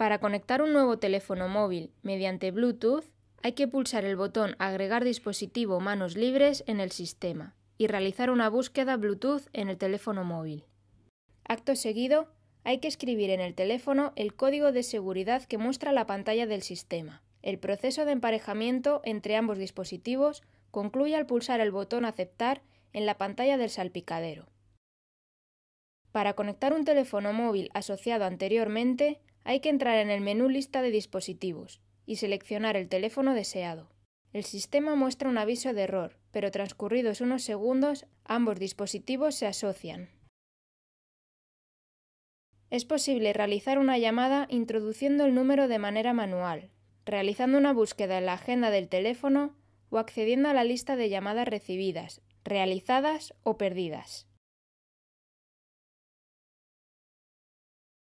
Para conectar un nuevo teléfono móvil mediante Bluetooth, hay que pulsar el botón Agregar dispositivo manos libres en el sistema y realizar una búsqueda Bluetooth en el teléfono móvil. Acto seguido, hay que escribir en el teléfono el código de seguridad que muestra la pantalla del sistema. El proceso de emparejamiento entre ambos dispositivos concluye al pulsar el botón Aceptar en la pantalla del salpicadero. Para conectar un teléfono móvil asociado anteriormente, hay que entrar en el menú Lista de dispositivos y seleccionar el teléfono deseado. El sistema muestra un aviso de error, pero transcurridos unos segundos ambos dispositivos se asocian. Es posible realizar una llamada introduciendo el número de manera manual, realizando una búsqueda en la agenda del teléfono o accediendo a la lista de llamadas recibidas, realizadas o perdidas.